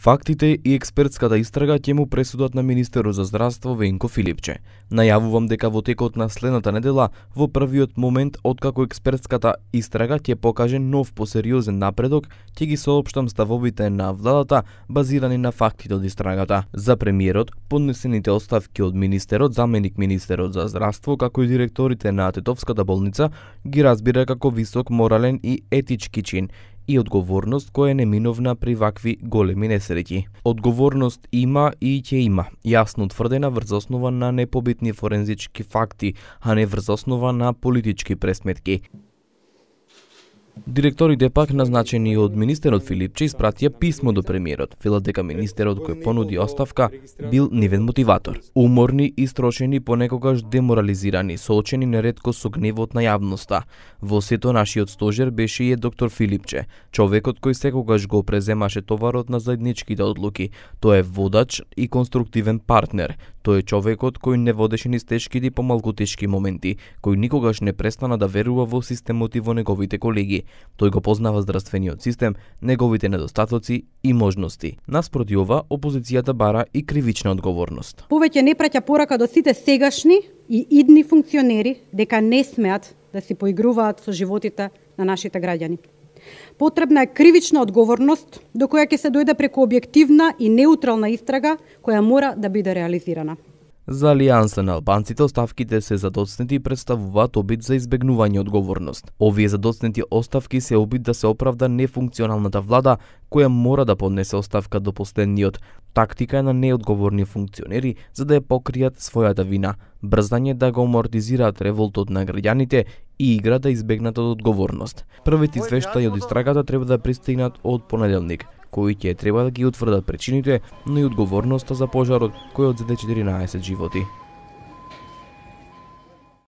Фактите и експертската истрага ќе му пресудат на министерот за здравство Венко Филипче. Најавувам дека во текот на следната недела, во првиот момент откако експертската истрага ќе покаже нов посериозен напредок, ќе ги соопштам ставовите на владата базирани на фактите од истрагата. За премиерот, поднесените оставки од министерот, заменик министерот за здравство, како и директорите на Тетовската болница, ги разбира како висок морален и етички чин и одговорност која е неминовна при вакви големи несреќи. Одговорност има и ќе има, јасно тврдена врз основа на непобитни форензички факти, а не врз основа на политички пресметки. Директорите пак назначени од министерот Филипче испратија писмо до премиерот, велат дека министерот кој понуди оставка бил нивен мотиватор. Уморни, истрошени, понекогаш деморализирани, соочени нередко со гневот на јавноста. Во сето нашиот стожер беше и доктор Филипче, човекот кој секогаш го преземаше товарот на заедничките одлуки. Тој е водач и конструктивен партнер, Тој е човекот кој не водеше ни стешки ни помалку тешки моменти, кој никогаш не престана да верува во системот и во неговите колеги. Тој го познава здравствениот систем, неговите недостатоци и можности. Наспроти ова, опозицијата бара и кривична одговорност. Повеќе не праќа порака до сите сегашни и идни функционери дека не смеат да си поигруваат со животите на нашите граѓани. Потребна е кривична одговорност, до која ќе се дојде преку објективна и неутрална истрага која мора да биде реализирана. За Алијанса на албанците оставките се задоцнети и представуваат обид за избегнување одговорност. Овие задоцнети оставки се обид да се оправда нефункционалната влада која мора да поднесе оставка до последниот. Тактика е на неодговорни функционери за да ја покријат својата вина, брзање да го амортизираат револтот на граѓаните и игра да избегнат од одговорност. Првите извештаи од истрагата треба да пристигнат од понеделник, кои ќе треба да ги утврдат причините, но и одговорноста за пожарот кој одзеде 14 животи.